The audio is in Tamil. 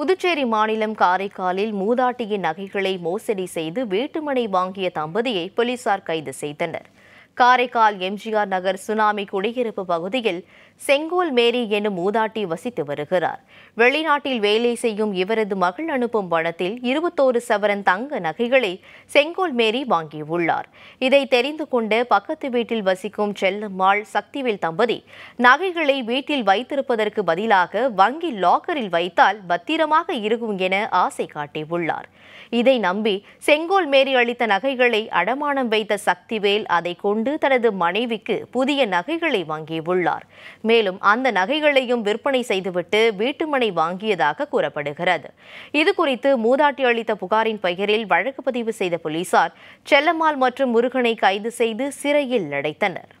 புதுச்சேரி மாநிலம் காரைக்காலில் மூதாட்டியின் நகைகளை மோசடி செய்து வீட்டுமனை வாங்கிய தம்பதியை போலீசார் கைது செய்தனர் காரைக்கால் எம்ஜிஆர் நகர் சுனாமி குடியிருப்பு பகுதியில் செங்கோல் மேரி எனும் மூதாட்டி வசித்து வருகிறார் வெளிநாட்டில் வேலை செய்யும் இவரது மகள் அனுப்பும் பணத்தில் இருபத்தோரு சவரன் தங்க நகைகளை செங்கோல் மேரி வாங்கியுள்ளார் இதை தெரிந்து கொண்டு பக்கத்து வீட்டில் வசிக்கும் செல்லம்மாள் சக்திவேல் தம்பதி நகைகளை வீட்டில் வைத்திருப்பதற்கு பதிலாக வங்கி லாக்கரில் வைத்தால் பத்திரமாக இருக்கும் என ஆசை காட்டியுள்ளார் இதை நம்பி செங்கோல் மேரி அளித்த நகைகளை அடமானம் வைத்த சக்திவேல் அதை கொண்டு கொண்டு தனது மனைவிக்கு புதிய நகைகளை வாங்கியுள்ளார் மேலும் அந்த நகைகளையும் விற்பனை செய்துவிட்டு வீட்டுமனை வாங்கியதாக கூறப்படுகிறது இதுகுறித்து மூதாட்டி அளித்த புகாரின் பெயரில் வழக்கு பதிவு செய்த போலீசார் செல்லம்மாள் மற்றும் முருகனை கைது செய்து சிறையில் அடைத்தனர்